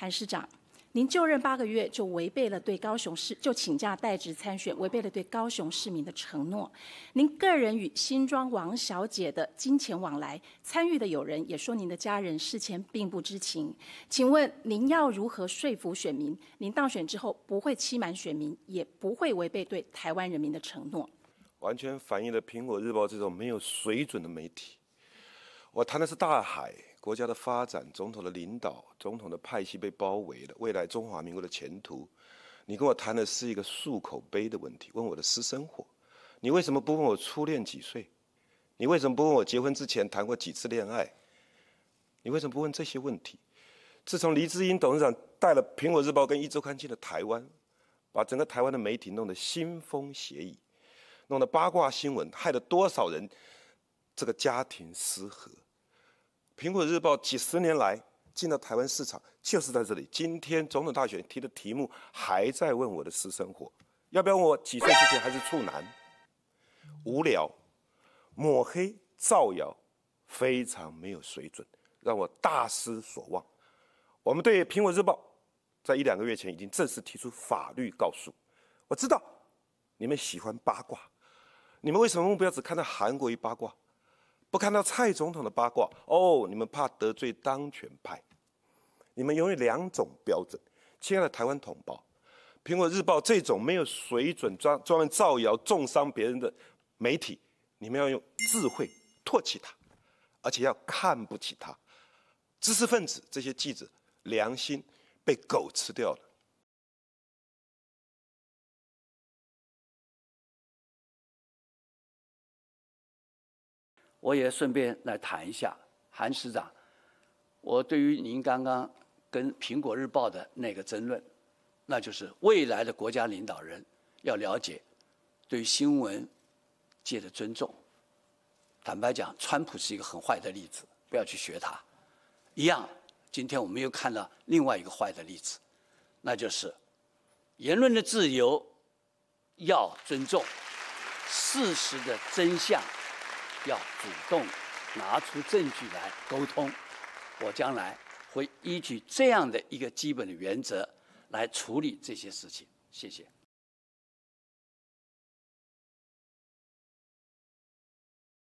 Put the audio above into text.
韩市长，您就任八个月就违背了对高雄市就请假代职参选，违背了对高雄市民的承诺。您个人与新庄王小姐的金钱往来，参与的友人也说您的家人事前并不知情。请问您要如何说服选民，您当选之后不会欺瞒选民，也不会违背对台湾人民的承诺？完全反映了《苹果日报》这种没有水准的媒体。我谈的是大海。国家的发展，总统的领导，总统的派系被包围了。未来中华民国的前途，你跟我谈的是一个漱口杯的问题，问我的私生活，你为什么不问我初恋几岁？你为什么不问我结婚之前谈过几次恋爱？你为什么不问这些问题？自从黎智英董事长带了《苹果日报》跟《壹周刊》进了台湾，把整个台湾的媒体弄得腥风血雨，弄得八卦新闻害了多少人这个家庭失和？苹果日报几十年来进到台湾市场，就是在这里。今天总统大选提的题目，还在问我的私生活，要不要问我几岁之前还是处男？无聊，抹黑、造谣，非常没有水准，让我大失所望。我们对苹果日报，在一两个月前已经正式提出法律告诉。我知道你们喜欢八卦，你们为什么目标只看到韩国一八卦？不看到蔡总统的八卦哦，你们怕得罪当权派，你们拥有两种标准，亲爱的台湾同胞，《苹果日报》这种没有水准、专专门造谣、重伤别人的媒体，你们要用智慧唾弃他，而且要看不起他。知识分子这些记者良心被狗吃掉了。我也顺便来谈一下韩市长，我对于您刚刚跟《苹果日报》的那个争论，那就是未来的国家领导人要了解对新闻界的尊重。坦白讲，川普是一个很坏的例子，不要去学他。一样，今天我们又看到另外一个坏的例子，那就是言论的自由要尊重事实的真相。要主动拿出证据来沟通，我将来会依据这样的一个基本的原则来处理这些事情。谢谢。